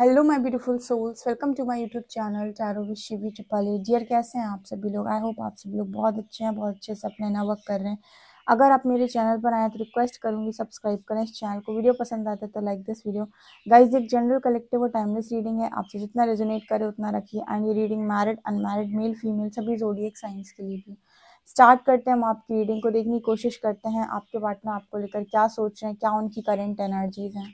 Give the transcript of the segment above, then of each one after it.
Hello my beautiful souls welcome to my YouTube channel tarot with Shivi Tripali dear कैसे हैं आप सभी लोग आई होप आप सभी लोग बहुत अच्छे हैं बहुत अच्छे से अपने वर्क कर रहे हैं अगर आप मेरे चैनल पर आए तो रिक्वेस्ट करूंगी सब्सक्राइब करें इस चैनल को वीडियो पसंद आता है तो लाइक दिस वीडियो गाइज एक जनरल कलेक्टिव और टाइमलेस रीडिंग है आपसे जितना रेजोनेट करे उतना रखिए एंड ये reading married unmarried male female सभी एक साइंस के लिए भी स्टार्ट करते हैं हम आपकी रीडिंग को देखने की कोशिश करते हैं आपके पार्टनर आपको लेकर क्या सोच रहे हैं क्या उनकी करेंट एनर्जीज हैं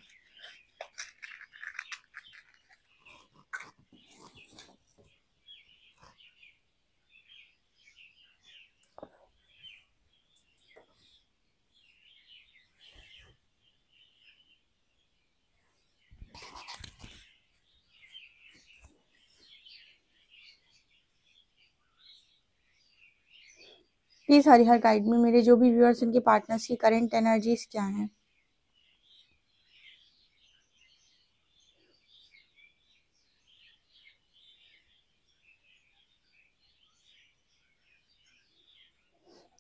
प्लीज़ हरी हर गाइड में मेरे जो भी व्यूअर्स उनके पार्टनर्स की करेंट एनर्जीज क्या हैं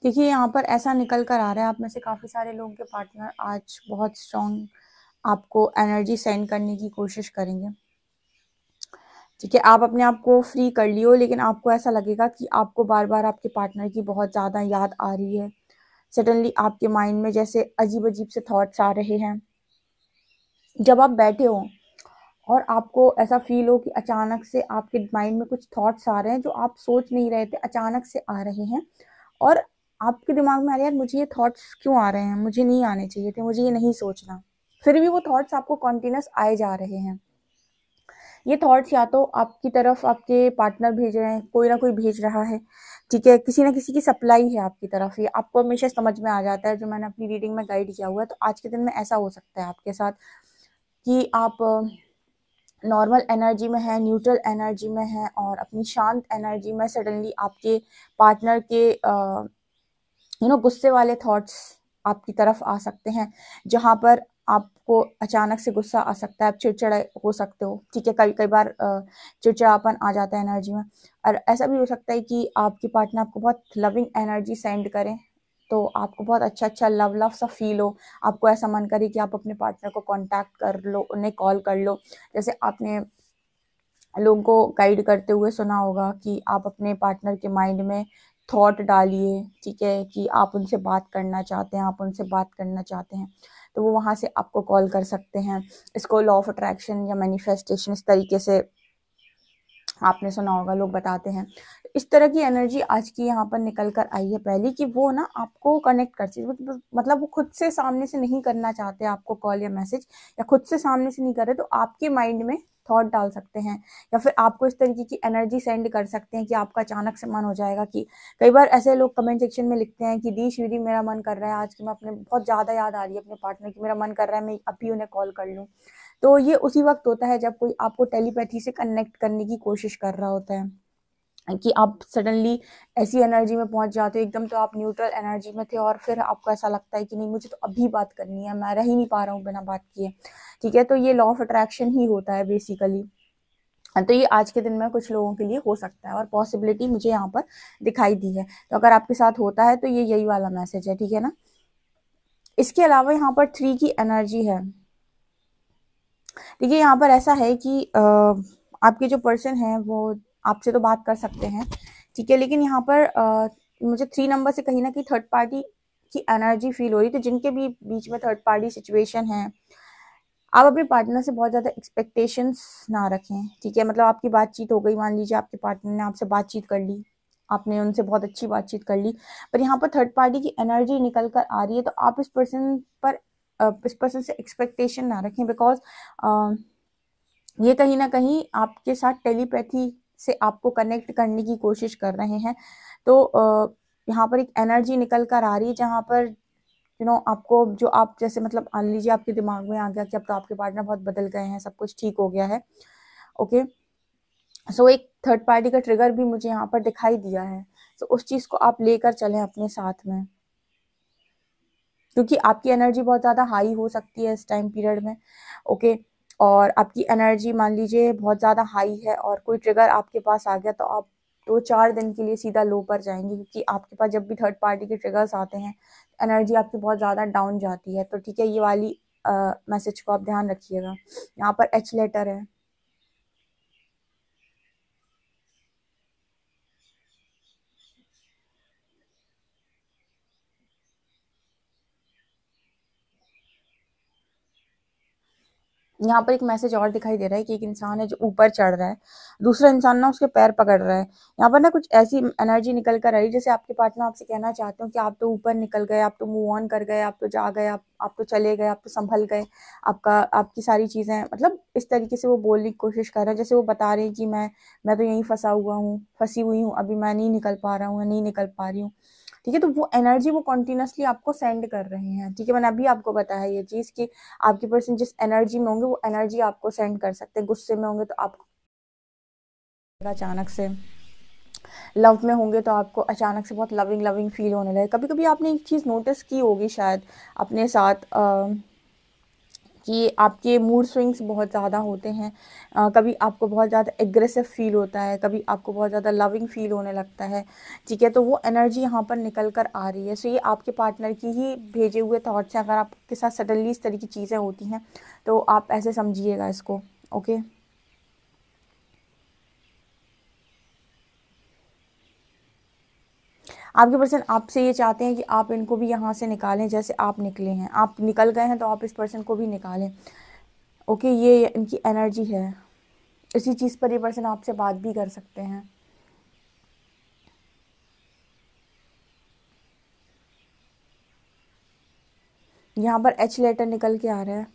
देखिए यहाँ पर ऐसा निकल कर आ रहा है आप में से काफ़ी सारे लोगों के पार्टनर आज बहुत स्ट्रॉन्ग आपको एनर्जी सेंड करने की कोशिश करेंगे ठीक है आप अपने आप को फ्री कर लियो लेकिन आपको ऐसा लगेगा कि आपको बार बार आपके पार्टनर की बहुत ज़्यादा याद आ रही है सडनली आपके माइंड में जैसे अजीब अजीब से थॉट्स आ रहे हैं जब आप बैठे हो और आपको ऐसा फील हो कि अचानक से आपके माइंड में कुछ थॉट्स आ रहे हैं जो आप सोच नहीं रहे थे अचानक से आ रहे हैं और आपके दिमाग में आ रहा है यार मुझे ये थॉट्स क्यों आ रहे हैं मुझे नहीं आने चाहिए थे मुझे ये नहीं सोचना फिर भी वो थॉट्स आपको कॉन्टीन्यूस आए जा रहे हैं ये थॉट्स या तो आपकी तरफ आपके पार्टनर भेज रहे हैं कोई ना कोई भेज रहा है ठीक है किसी ना किसी की सप्लाई है आपकी तरफ ये आपको हमेशा समझ में आ जाता है जो मैंने अपनी रीडिंग में गाइड किया हुआ है तो आज के दिन में ऐसा हो सकता है आपके साथ कि आप नॉर्मल एनर्जी में है न्यूट्रल एनर्जी में है और अपनी शांत एनर्जी में सडनली आपके पार्टनर के यू नो गुस्से वाले थॉट्स आपकी तरफ आ सकते हैं जहाँ पर आपको अचानक से गुस्सा आ सकता है आप चिड़चिड़ा हो सकते हो ठीक है कई कई बार चिड़चिड़ापन आ जाता है एनर्जी में और ऐसा भी हो सकता है कि आपकी पार्टनर आपको बहुत लविंग एनर्जी सेंड करें तो आपको बहुत अच्छा अच्छा लव लव सा फील हो आपको ऐसा मन करे कि आप अपने पार्टनर को कॉन्टैक्ट कर लो उन्हें कॉल कर लो जैसे आपने लोगों को गाइड करते हुए सुना होगा कि आप अपने पार्टनर के माइंड में थॉट डालिए ठीक है कि आप उनसे बात करना चाहते हैं आप उनसे बात करना चाहते हैं तो वो वहाँ से आपको कॉल कर सकते हैं इसको लॉ ऑफ अट्रैक्शन या मैनिफेस्टेशन इस तरीके से आपने सुना होगा लोग बताते हैं इस तरह की एनर्जी आज की यहाँ पर निकल कर आई है पहली कि वो ना आपको कनेक्ट कर सकती मतलब, मतलब वो खुद से सामने से नहीं करना चाहते आपको कॉल या मैसेज या खुद से सामने से नहीं कर रहे तो आपके माइंड में थॉट डाल सकते हैं या फिर आपको इस तरीके की एनर्जी सेंड कर सकते हैं कि आपका अचानक से मन हो जाएगा कि कई बार ऐसे लोग कमेंट सेक्शन में लिखते हैं कि दी श्री मेरा मन कर रहा है आज की मैं अपने बहुत ज़्यादा याद आ रही है अपने पार्टनर की मेरा मन कर रहा है मैं अभी उन्हें कॉल कर लूँ तो ये उसी वक्त होता है जब कोई आपको टेलीपैथी से कनेक्ट करने की कोशिश कर रहा होता है कि आप सडनली ऐसी एनर्जी में पहुंच जाते हो एकदम तो आप न्यूट्रल एनर्जी में थे और फिर आपको ऐसा लगता है कि नहीं मुझे तो अभी बात करनी है मैं रह ही नहीं पा रहा हूँ बिना बात किए ठीक है तो ये लॉ ऑफ अट्रैक्शन ही होता है बेसिकली तो ये आज के दिन में कुछ लोगों के लिए हो सकता है और पॉसिबिलिटी मुझे यहाँ पर दिखाई दी है तो अगर आपके साथ होता है तो ये यही वाला मैसेज है ठीक है ना इसके अलावा यहाँ पर थ्री की एनर्जी है देखिए यहाँ पर ऐसा है कि आ, आपके जो पर्सन है वो आपसे तो बात कर सकते हैं ठीक है लेकिन यहाँ पर आ, मुझे थ्री नंबर से कहीं ना कहीं थर्ड पार्टी की एनर्जी फील हो रही थी तो जिनके भी बीच में थर्ड पार्टी सिचुएशन है आप अपने पार्टनर से बहुत ज़्यादा एक्सपेक्टेशंस ना रखें ठीक है मतलब आपकी बातचीत हो गई मान लीजिए आपके पार्टनर ने आपसे बातचीत कर ली आपने उनसे बहुत अच्छी बातचीत कर ली पर यहाँ पर थर्ड पार्टी की एनर्जी निकल कर आ रही है तो आप इस पर्सन पर इस पर्सन से एक्सपेक्टेशन ना रखें बिकॉज ये कहीं ना कहीं आपके साथ टेलीपैथी से आपको कनेक्ट करने की कोशिश कर रहे हैं तो यहाँ पर एक एनर्जी निकल कर आ रही है जहाँ पर यू you नो know, आपको जो आप जैसे मतलब मान लीजिए आपके दिमाग में आ गया कि अब तो आपके पार्टनर बहुत बदल गए हैं सब कुछ ठीक हो गया है ओके okay? सो so, एक थर्ड पार्टी का ट्रिगर भी मुझे यहाँ पर दिखाई दिया है सो so, उस चीज़ को आप लेकर चलें अपने साथ में क्योंकि आपकी एनर्जी बहुत ज़्यादा हाई हो सकती है इस टाइम पीरियड में ओके okay? और आपकी एनर्जी मान लीजिए बहुत ज़्यादा हाई है और कोई ट्रिगर आपके पास आ गया तो आप दो तो चार दिन के लिए सीधा लो पर जाएंगे क्योंकि आपके पास जब भी थर्ड पार्टी के ट्रिगर्स आते हैं एनर्जी आपकी बहुत ज़्यादा डाउन जाती है तो ठीक है ये वाली मैसेज को आप ध्यान रखिएगा यहाँ पर एच लेटर है यहाँ पर एक मैसेज और दिखाई दे रहा है कि एक इंसान है जो ऊपर चढ़ रहा है दूसरा इंसान ना उसके पैर पकड़ रहा है यहाँ पर ना कुछ ऐसी एनर्जी निकल कर आई रही है जैसे आपके पार्टनर आपसे कहना चाहते हो कि आप तो ऊपर निकल गए आप तो मूव ऑन कर गए आप तो जा गए आप आप तो चले गए आप तो संभल गए आपका आपकी सारी चीज़ें मतलब इस तरीके से वो बोलने की कोशिश कर रहे हैं जैसे वो बता रहे हैं कि मैं मैं तो यहीं फंसा हुआ हूँ फंसी हुई हूँ अभी मैं नहीं निकल पा रहा हूँ नहीं निकल पा रही हूँ ठीक है तो वो एनर्जी वो कॉन्टिन्यूसली आपको सेंड कर रहे हैं ठीक है मैंने अभी आपको बताया ये चीज़ कि आपके पर्सन जिस एनर्जी में होंगे वो एनर्जी आपको सेंड कर सकते हैं गुस्से में होंगे तो आपको अचानक से लव में होंगे तो आपको अचानक से बहुत लविंग लविंग फील होने लगे कभी कभी आपने एक चीज़ नोटिस की होगी शायद अपने साथ आ, कि आपके मूड स्विंग्स बहुत ज़्यादा होते हैं आ, कभी आपको बहुत ज़्यादा एग्रेसिव फील होता है कभी आपको बहुत ज़्यादा लविंग फील होने लगता है ठीक है तो वो एनर्जी यहाँ पर निकल कर आ रही है सो ये आपके पार्टनर की ही भेजे हुए थाट्स हैं अगर आपके साथ सडनली इस तरह की चीज़ें होती हैं तो आप ऐसे समझिएगा इसको ओके आपके पर्सन आपसे ये चाहते हैं कि आप इनको भी यहाँ से निकालें जैसे आप निकले हैं आप निकल गए हैं तो आप इस पर्सन को भी निकालें ओके ये इनकी एनर्जी है इसी चीज़ पर ये पर्सन आपसे बात भी कर सकते हैं यहाँ पर एच लेटर निकल के आ रहा है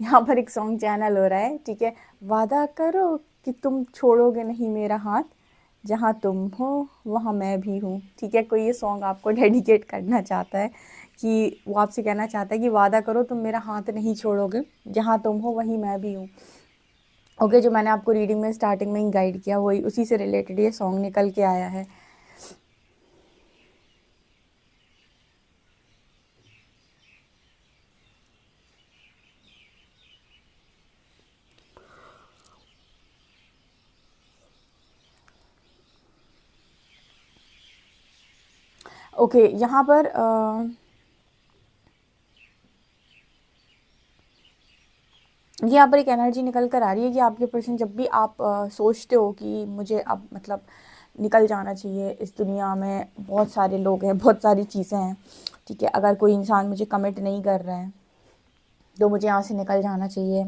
यहाँ पर एक सॉन्ग चैनल हो रहा है ठीक है वादा करो कि तुम छोड़ोगे नहीं मेरा हाथ जहाँ तुम हो वहाँ मैं भी हूँ ठीक है कोई ये सॉन्ग आपको डेडिकेट करना चाहता है कि वो आपसे कहना चाहता है कि वादा करो तुम मेरा हाथ नहीं छोड़ोगे जहाँ तुम हो वहीं मैं भी हूँ ओके okay, जो मैंने आपको रीडिंग में स्टार्टिंग में ही गाइड किया वही उसी से रिलेटेड ये सॉन्ग निकल के आया है ओके okay, यहाँ पर आ, यहाँ पर एक एनर्जी निकल कर आ रही है कि आपके पर्सन जब भी आप आ, सोचते हो कि मुझे अब मतलब निकल जाना चाहिए इस दुनिया में बहुत सारे लोग हैं बहुत सारी चीज़ें हैं ठीक है अगर कोई इंसान मुझे कमिट नहीं कर रहा है तो मुझे यहाँ से निकल जाना चाहिए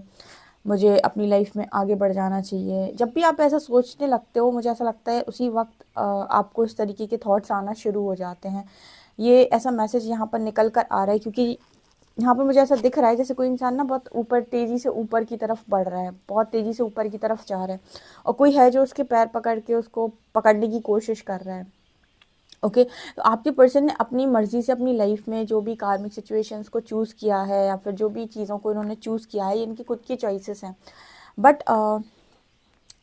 मुझे अपनी लाइफ में आगे बढ़ जाना चाहिए जब भी आप ऐसा सोचने लगते हो मुझे ऐसा लगता है उसी वक्त आपको इस तरीके के थॉट्स आना शुरू हो जाते हैं ये ऐसा मैसेज यहाँ पर निकल कर आ रहा है क्योंकि यहाँ पर मुझे ऐसा दिख रहा है जैसे कोई इंसान ना बहुत ऊपर तेज़ी से ऊपर की तरफ बढ़ रहा है बहुत तेज़ी से ऊपर की तरफ जा रहा है और कोई है जो उसके पैर पकड़ के उसको पकड़ने की कोशिश कर रहा है ओके तो आपके पर्सन ने अपनी मर्ज़ी से अपनी लाइफ में जो भी कार्मिक सिचुएशंस को चूज़ किया है या फिर जो भी चीज़ों को इन्होंने चूज़ किया है ये इनकी खुद की चॉइसेस हैं बट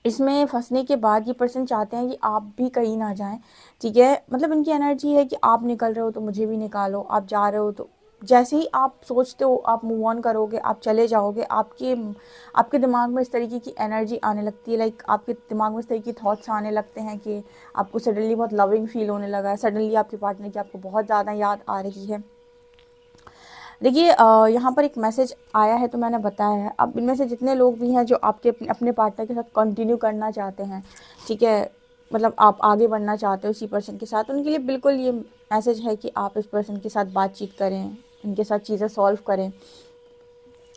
इसमें फंसने के बाद ये पर्सन चाहते हैं कि आप भी कहीं ना जाएं ठीक है मतलब इनकी एनर्जी है कि आप निकल रहे हो तो मुझे भी निकालो आप जा रहे हो तो जैसे ही आप सोचते हो आप मूव ऑन करोगे आप चले जाओगे आपके आपके दिमाग में इस तरीके की एनर्जी आने लगती है लाइक आपके दिमाग में इस तरीके के थॉट्स आने लगते हैं कि आपको सडनली बहुत लविंग फील होने लगा है सडनली आपके पार्टनर की आपको बहुत ज़्यादा याद आ रही है देखिए यहाँ पर एक मैसेज आया है तो मैंने बताया है अब इनमें से जितने लोग भी हैं जो आपके अपने पार्टनर के साथ कंटिन्यू करना चाहते हैं ठीक है मतलब आप आगे बढ़ना चाहते हो उसी पर्सन के साथ उनके लिए बिल्कुल ये मैसेज है कि आप इस पर्सन के साथ बातचीत करें इनके साथ चीज़ें सॉल्व करें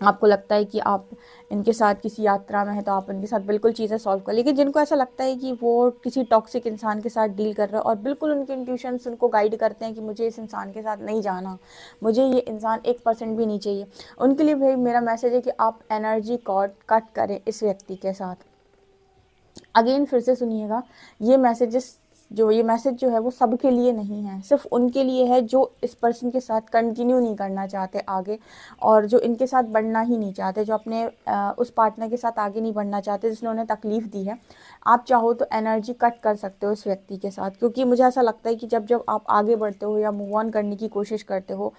आपको लगता है कि आप इनके साथ किसी यात्रा में है तो आप इनके साथ बिल्कुल चीज़ें सॉल्व कर लेकिन जिनको ऐसा लगता है कि वो किसी टॉक्सिक इंसान के साथ डील कर रहे हो और बिल्कुल उनके इंट्यूशन उनको गाइड करते हैं कि मुझे इस इंसान के साथ नहीं जाना मुझे ये इंसान एक परसेंट भी नहीं चाहिए उनके लिए भाई मेरा मैसेज है कि आप एनर्जी कॉड कट करें इस व्यक्ति के साथ अगेन फिर से सुनिएगा ये मैसेजेस जो ये मैसेज जो है वो सबके लिए नहीं है सिर्फ उनके लिए है जो इस पर्सन के साथ कंटिन्यू नहीं करना चाहते आगे और जो इनके साथ बढ़ना ही नहीं चाहते जो अपने आ, उस पार्टनर के साथ आगे नहीं बढ़ना चाहते जिसने उन्हें तकलीफ़ दी है आप चाहो तो एनर्जी कट कर सकते हो उस व्यक्ति के साथ क्योंकि मुझे ऐसा लगता है कि जब जब आप आगे बढ़ते हो या मूव ऑन करने की कोशिश करते हो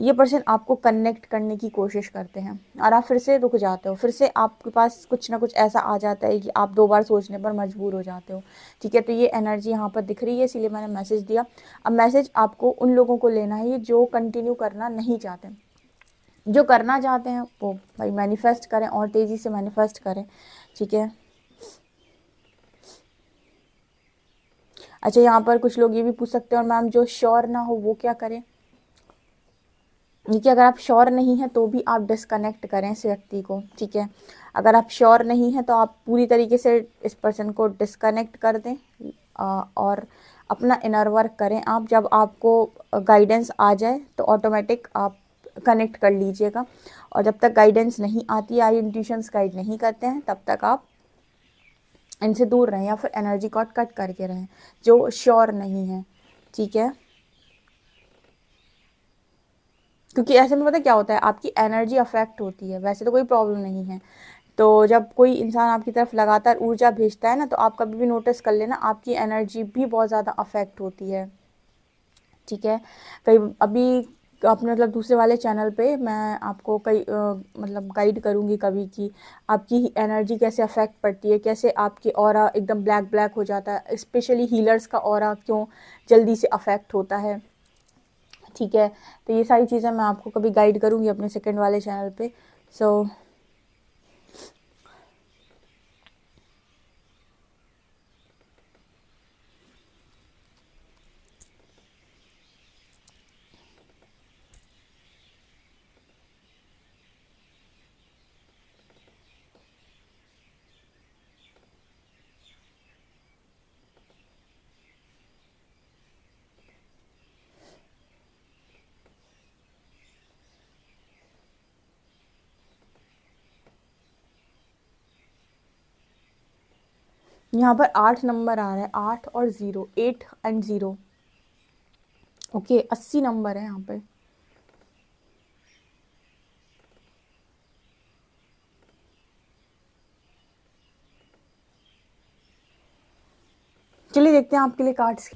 ये पर्सन आपको कनेक्ट करने की कोशिश करते हैं और आप फिर से रुक जाते हो फिर से आपके पास कुछ ना कुछ ऐसा आ जाता है कि आप दो बार सोचने पर मजबूर हो जाते हो ठीक है तो ये एनर्जी यहाँ पर दिख रही है इसीलिए मैंने मैसेज दिया अब मैसेज आपको उन लोगों को लेना है जो कंटिन्यू करना नहीं चाहते जो करना चाहते हैं वो भाई मैनिफेस्ट करें और तेज़ी से मैनिफेस्ट करें ठीक है अच्छा यहाँ पर कुछ लोग ये भी पूछ सकते हैं और मैम जो श्योर ना हो वो क्या करें ठीक है अगर आप श्योर नहीं हैं तो भी आप डिसकनेक्ट करें इस व्यक्ति को ठीक है अगर आप श्योर नहीं हैं तो आप पूरी तरीके से इस पर्सन को डिसकनेक्ट कर दें और अपना इनर वर्क करें आप जब आपको गाइडेंस आ जाए तो ऑटोमेटिक आप कनेक्ट कर लीजिएगा और जब तक गाइडेंस नहीं आती है आई इंट्यूशंस गाइड नहीं करते हैं तब तक आप इनसे दूर रहें या फिर एनर्जी कॉट कट करके रहें जो श्योर नहीं है ठीक है क्योंकि ऐसे में पता क्या होता है आपकी एनर्जी अफेक्ट होती है वैसे तो कोई प्रॉब्लम नहीं है तो जब कोई इंसान आपकी तरफ लगातार ऊर्जा भेजता है ना तो आप कभी भी नोटिस कर लेना आपकी एनर्जी भी बहुत ज़्यादा अफेक्ट होती है ठीक है कई अभी अपने मतलब दूसरे वाले चैनल पे मैं आपको कई मतलब गाइड करूँगी कभी कि आपकी एनर्जी कैसे अफेक्ट पड़ती है कैसे आपकी और एकदम ब्लैक ब्लैक हो जाता है स्पेशली हीलर्स का और क्यों जल्दी से अफेक्ट होता है ठीक है तो ये सारी चीज़ें मैं आपको कभी गाइड करूँगी अपने सेकेंड वाले चैनल पर सो so, यहाँ पर आठ नंबर आ रहा है आठ और zero eight and zero okay अस्सी नंबर है यहाँ पे चलिए देखते हैं आपके लिए कार्ड्स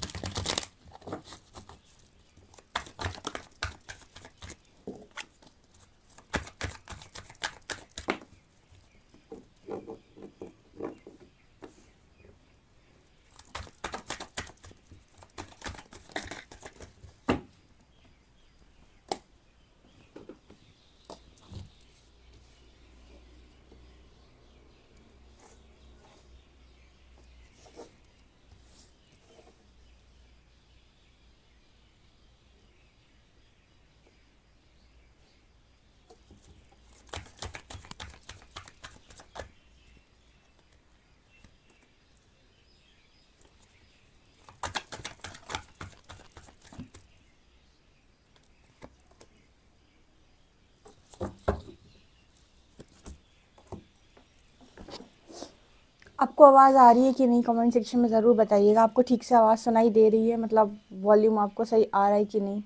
आपको आवाज़ आ रही है कि नहीं कमेंट सेक्शन में ज़रूर बताइएगा आपको ठीक से आवाज़ सुनाई दे रही है मतलब वॉल्यूम आपको सही आ रहा है कि नहीं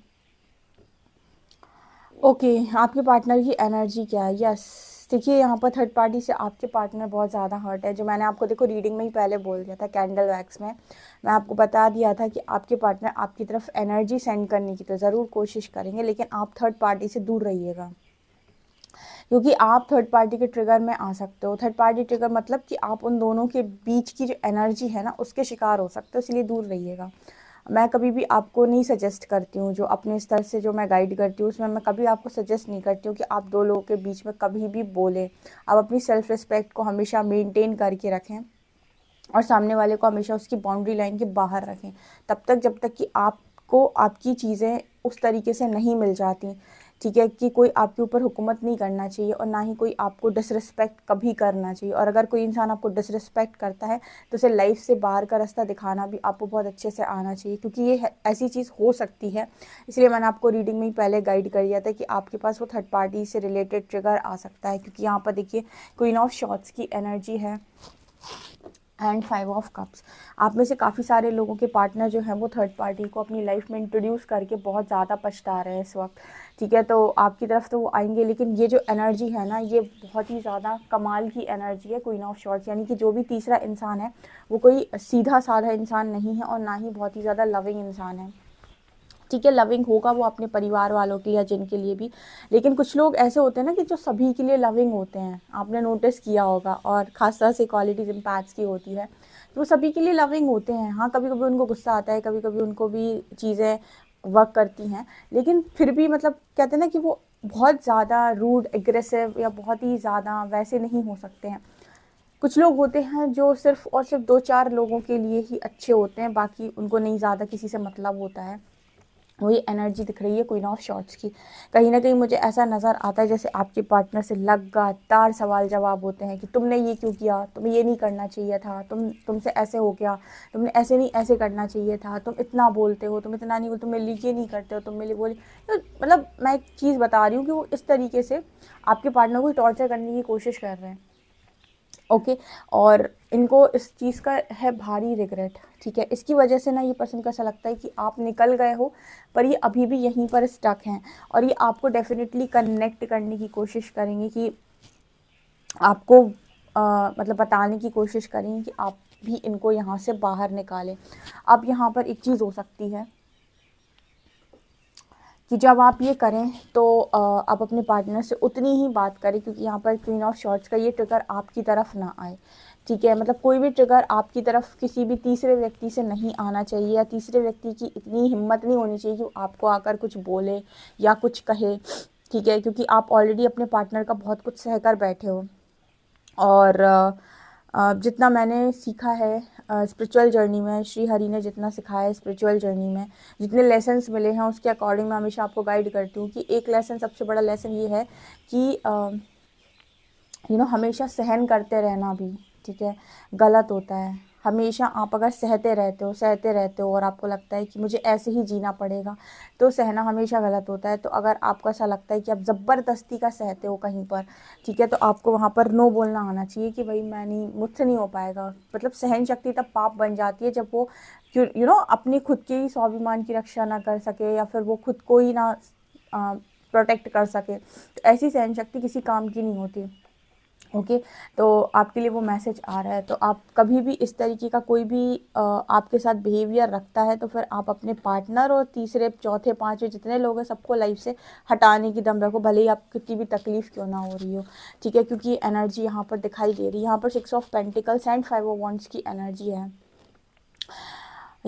ओके okay, आपके पार्टनर की एनर्जी क्या है यस देखिए यहाँ पर थर्ड पार्टी से आपके पार्टनर बहुत ज़्यादा हर्ट है जो मैंने आपको देखो रीडिंग में ही पहले बोल दिया था कैंडल वैक्स में मैं आपको बता दिया था कि आपके पार्टनर आपकी तरफ एनर्जी सेंड करने की तो ज़रूर कोशिश करेंगे लेकिन आप थर्ड पार्टी से दूर रहिएगा क्योंकि आप थर्ड पार्टी के ट्रिगर में आ सकते हो थर्ड पार्टी ट्रिगर मतलब कि आप उन दोनों के बीच की जो एनर्जी है ना उसके शिकार हो सकते हो इसलिए दूर रहिएगा मैं कभी भी आपको नहीं सजेस्ट करती हूँ जो अपने स्तर से जो मैं गाइड करती हूँ उसमें मैं कभी आपको सजेस्ट नहीं करती हूँ कि आप दो लोगों के बीच में कभी भी बोलें आप अपनी सेल्फ़ रिस्पेक्ट को हमेशा मेनटेन करके रखें और सामने वाले को हमेशा उसकी बाउंड्री लाइन के बाहर रखें तब तक जब तक कि आपको आपकी चीज़ें उस तरीके से नहीं मिल जाती ठीक है कि कोई आपके ऊपर हुकूमत नहीं करना चाहिए और ना ही कोई आपको डिसरिस्पेक्ट कभी करना चाहिए और अगर कोई इंसान आपको डिसरिस्पेक्ट करता है तो उसे लाइफ से बाहर का रास्ता दिखाना भी आपको बहुत अच्छे से आना चाहिए क्योंकि ये ऐसी चीज़ हो सकती है इसलिए मैंने आपको रीडिंग में ही पहले गाइड कर दिया था कि आपके पास वो थर्ड पार्टी से रिलेटेड ट्रिगर आ सकता है क्योंकि यहाँ पर देखिए क्वीन ऑफ शॉर्ट्स की एनर्जी है एंड फाइव ऑफ कप्स आप में से काफ़ी सारे लोगों के पार्टनर जो हैं वो थर्ड पार्टी को अपनी लाइफ में इंट्रोड्यूस करके बहुत ज़्यादा पछता रहे हैं इस वक्त ठीक है तो आपकी तरफ तो वो आएंगे लेकिन ये जो एनर्जी है ना ये बहुत ही ज़्यादा कमाल की एनर्जी है क्वीन ऑफ शॉर्ट्स यानी कि जो भी तीसरा इंसान है वो कोई सीधा साधा इंसान नहीं है और ना ही बहुत ही ज़्यादा लविंग इंसान है ठीक है लविंग होगा वो अपने परिवार वालों के लिए या जिनके लिए भी लेकिन कुछ लोग ऐसे होते हैं ना कि जो सभी के लिए लविंग होते हैं आपने नोटिस किया होगा और ख़ास तरह से क्वालिटीज इम्पैक्ट्स की होती है तो वो सभी के लिए लविंग होते हैं हाँ कभी कभी उनको गुस्सा आता है कभी कभी उनको भी चीज़ें वर्क करती हैं लेकिन फिर भी मतलब कहते हैं ना कि वो बहुत ज़्यादा रूड एग्रेसिव या बहुत ही ज़्यादा वैसे नहीं हो सकते हैं कुछ लोग होते हैं जो सिर्फ और सिर्फ दो चार लोगों के लिए ही अच्छे होते हैं बाकी उनको नहीं ज़्यादा किसी से मतलब होता है वही एनर्जी दिख रही है क्वीन ऑफ शॉट्स की कहीं ना कहीं मुझे ऐसा नज़र आता है जैसे आपके पार्टनर से लगातार सवाल जवाब होते हैं कि तुमने ये क्यों किया तुम्हें ये नहीं करना चाहिए था तुम तुमसे ऐसे हो गया तुमने ऐसे नहीं ऐसे करना चाहिए था तुम इतना बोलते हो तुम इतना नहीं बोलते तुम मेरे लिए ये नहीं करते हो तुम मेरे लिए बोले तो मतलब मैं एक चीज़ बता रही हूँ कि वो इस तरीके से आपके पार्टनर को टॉर्चर करने की कोशिश कर रहे हैं ओके और इनको इस चीज़ का है भारी रिग्रेट ठीक है इसकी वजह से ना ये पर्सन को ऐसा लगता है कि आप निकल गए हो पर ये अभी भी यहीं पर स्टक हैं और ये आपको डेफिनेटली कनेक्ट करने की कोशिश करेंगे कि आपको आ, मतलब बताने की कोशिश करेंगे कि आप भी इनको यहाँ से बाहर निकालें अब यहाँ पर एक चीज़ हो सकती है कि जब आप ये करें तो आप अपने पार्टनर से उतनी ही बात करें क्योंकि यहाँ पर क्वीन ऑफ शॉर्ट्स का ये ट्रिगर आपकी तरफ ना आए ठीक है मतलब कोई भी ट्रिगर आपकी तरफ किसी भी तीसरे व्यक्ति से नहीं आना चाहिए या तीसरे व्यक्ति की इतनी हिम्मत नहीं होनी चाहिए कि आपको आकर कुछ बोले या कुछ कहे ठीक है क्योंकि आप ऑलरेडी अपने पार्टनर का बहुत कुछ सहकर बैठे हो और जितना मैंने सीखा है स्पिरिचुअल जर्नी में श्री हरि ने जितना सिखाया है स्पिरिचुअल जर्नी में जितने लेसन्स मिले हैं उसके अकॉर्डिंग मैं हमेशा आपको गाइड करती हूँ कि एक लेसन सबसे बड़ा लेसन ये है कि यू नो हमेशा सहन करते रहना भी ठीक है गलत होता है हमेशा आप अगर सहते रहते हो सहते रहते हो और आपको लगता है कि मुझे ऐसे ही जीना पड़ेगा तो सहना हमेशा गलत होता है तो अगर आपको ऐसा लगता है कि आप ज़बरदस्ती का सहते हो कहीं पर ठीक है तो आपको वहाँ पर नो बोलना आना चाहिए कि भाई मैं नहीं मुझसे नहीं हो पाएगा मतलब सहन शक्ति तब पाप बन जाती है जब वो यू नो अपने खुद के ही स्वाभिमान की रक्षा ना कर सके या फिर वो खुद को ही ना प्रोटेक्ट कर सके तो ऐसी सहन शक्ति किसी काम की नहीं होती ओके okay, तो आपके लिए वो मैसेज आ रहा है तो आप कभी भी इस तरीके का कोई भी आपके साथ बिहेवियर रखता है तो फिर आप अपने पार्टनर और तीसरे चौथे पांचवे जितने लोग हैं सबको लाइफ से हटाने की दम रखो भले ही आप कितनी भी तकलीफ़ क्यों ना हो रही हो ठीक है क्योंकि एनर्जी यहाँ पर दिखाई दे रही है यहाँ पर six of pentacles and five wands की एनर्जी है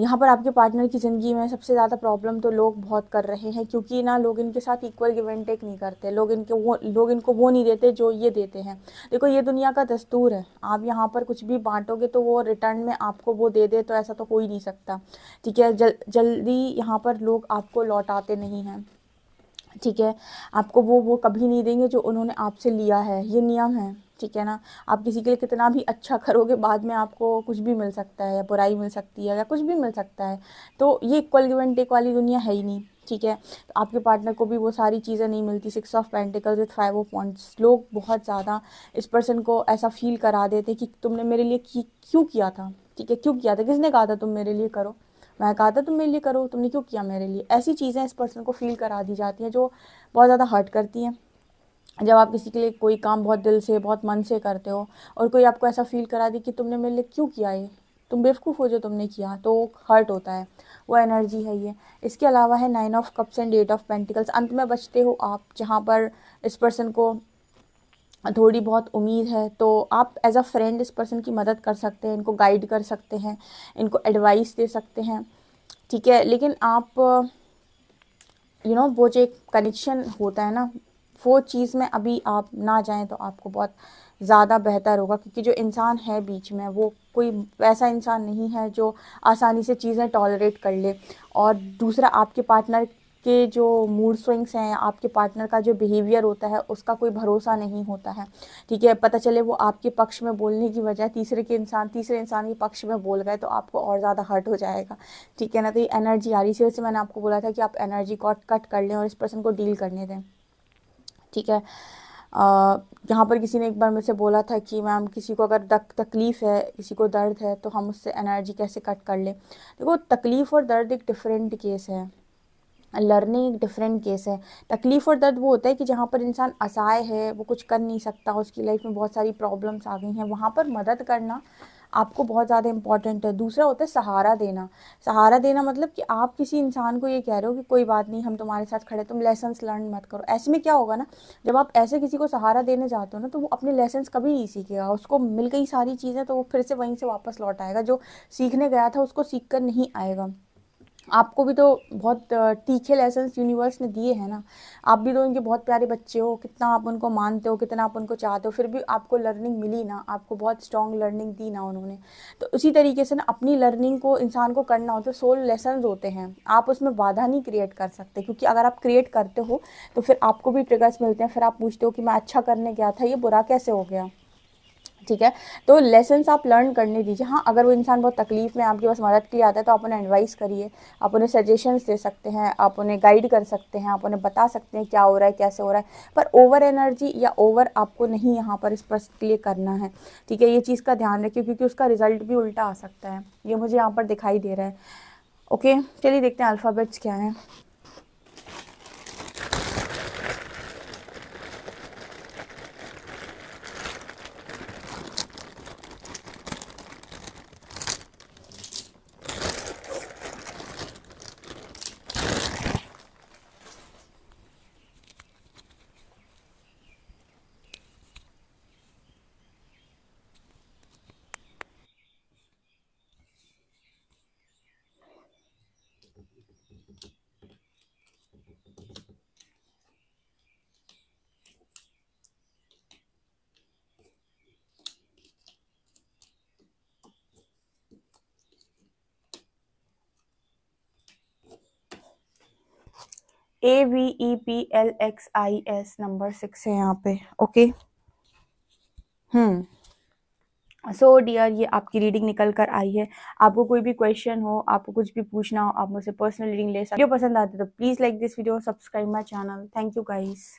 यहाँ पर आपके पार्टनर की ज़िंदगी में सबसे ज़्यादा प्रॉब्लम तो लोग बहुत कर रहे हैं क्योंकि ना लोग इनके साथ इक्वल गिव एंड टेक नहीं करते लोग इनके वो लोग इनको वो नहीं देते जो ये देते हैं देखो ये दुनिया का दस्तूर है आप यहाँ पर कुछ भी बांटोगे तो वो रिटर्न में आपको वो दे दे तो ऐसा तो हो ही नहीं सकता ठीक है जल जल्दी यहाँ पर लोग आपको लौटाते नहीं हैं ठीक है आपको वो वो कभी नहीं देंगे जो उन्होंने आपसे लिया है ये नियम है ठीक है ना आप किसी के लिए कितना भी अच्छा करोगे बाद में आपको कुछ भी मिल सकता है या बुराई मिल सकती है या कुछ भी मिल सकता है तो ये इक्वल गिव एंड टेक वाली दुनिया है ही नहीं ठीक है तो आपके पार्टनर को भी वो सारी चीज़ें नहीं मिलती six of pentacles with five of points लोग बहुत ज़्यादा इस पर्सन को ऐसा फील करा देते कि तुमने मेरे लिए की, क्यों किया था ठीक है क्यों किया था किसने कहा था तुम मेरे लिए करो मैं कहा था तुम मेरे लिए करो तुमने क्यों किया मेरे लिए ऐसी चीज़ें इस पर्सन को फील करा दी जाती हैं जो बहुत ज़्यादा हर्ट करती हैं जब आप किसी के लिए कोई काम बहुत दिल से बहुत मन से करते हो और कोई आपको ऐसा फील करा दे कि तुमने मेरे लिए क्यों किया ये तुम बेवकूफ़ हो जो तुमने किया तो हर्ट होता है वो एनर्जी है ये इसके अलावा है nine of cups and eight of pentacles अंत में बचते हो आप जहाँ पर इस पर्सन को थोड़ी बहुत उम्मीद है तो आप एज अ फ्रेंड इस पर्सन की मदद कर सकते हैं इनको गाइड कर सकते हैं इनको एडवाइस दे सकते हैं ठीक है लेकिन आप यू you नो know, वो जो एक कनेक्शन होता है ना वो चीज़ में अभी आप ना जाएं तो आपको बहुत ज़्यादा बेहतर होगा क्योंकि जो इंसान है बीच में वो कोई वैसा इंसान नहीं है जो आसानी से चीज़ें टॉलरेट कर ले और दूसरा आपके पार्टनर के जो मूड स्विंग्स हैं आपके पार्टनर का जो बिहेवियर होता है उसका कोई भरोसा नहीं होता है ठीक है पता चले वो आपके पक्ष में बोलने की वजह तीसरे के इंसान तीसरे इंसान के पक्ष में बोल गए तो आपको और ज़्यादा हर्ट हो जाएगा ठीक है ना तो ये एनर्जी आ रही है से मैंने आपको बोला था कि आप एनर्जी कॉट कट कर लें और इस पर्सन को डील करने दें ठीक है यहाँ पर किसी ने एक बार मुझसे बोला था कि मैम किसी को अगर तक, तकलीफ़ है किसी को दर्द है तो हम उससे एनर्जी कैसे कट कर लें देखो तकलीफ़ और दर्द एक डिफरेंट केस है लर्निंग एक डिफरेंट केस है तकलीफ़ और दर्द वो होता है कि जहाँ पर इंसान असहाय है वो कुछ कर नहीं सकता उसकी लाइफ में बहुत सारी प्रॉब्लम्स आ गई हैं वहाँ पर मदद करना आपको बहुत ज़्यादा इंपॉर्टेंट है दूसरा होता है सहारा देना सहारा देना मतलब कि आप किसी इंसान को ये कह रहे हो कि कोई बात नहीं हम तुम्हारे साथ खड़े तुम लेसन्स लर्न मत करो ऐसे में क्या होगा ना जब आप ऐसे किसी को सहारा देने जाते हो ना तो वो अपने लेसन्स कभी नहीं सीखेगा उसको मिल गई सारी चीज़ें तो वो फिर से वहीं से वापस लौट आएगा जो सीखने गया था उसको सीख कर नहीं आएगा आपको भी तो बहुत तीखे लेसन यूनिवर्स ने दिए हैं ना आप भी तो उनके बहुत प्यारे बच्चे हो कितना आप उनको मानते हो कितना आप उनको चाहते हो फिर भी आपको लर्निंग मिली ना आपको बहुत स्ट्रॉन्ग लर्निंग दी ना उन्होंने तो उसी तरीके से ना अपनी लर्निंग को इंसान को करना होता है सोल लेसन होते हैं आप उसमें बाधा नहीं क्रिएट कर सकते क्योंकि अगर आप क्रिएट करते हो तो फिर आपको भी ट्रिगर्स मिलते हैं फिर आप पूछते हो कि मैं अच्छा करने गया था ये बुरा कैसे हो गया ठीक है तो लेसन्स आप लर्न करने दीजिए हाँ अगर वो इंसान बहुत तकलीफ़ में आपके पास मदद के लिए आता है तो आप उन्हें एडवाइस करिए आप उन्हें सजेशंस दे सकते हैं आप उन्हें गाइड कर सकते हैं आप उन्हें बता सकते हैं क्या हो रहा है कैसे हो रहा है पर ओवर एनर्जी या ओवर आपको नहीं यहाँ पर इस पर्सन के लिए करना है ठीक है ये चीज़ का ध्यान रखिए क्योंकि उसका रिजल्ट भी उल्टा आ सकता है ये मुझे यहाँ पर दिखाई दे रहा है ओके चलिए देखते हैं अल्फ़ाबेट्स क्या हैं A V E P L X I S number six है यहाँ पे okay hmm hmm. So so dear ये आपकी रीडिंग निकल कर आई है आपको कोई भी क्वेश्चन हो आपको कुछ भी पूछना हो आप मुझसे पर्सनल रीडिंग ले सकते हो पसंद आते तो please like this video subscribe my channel thank you guys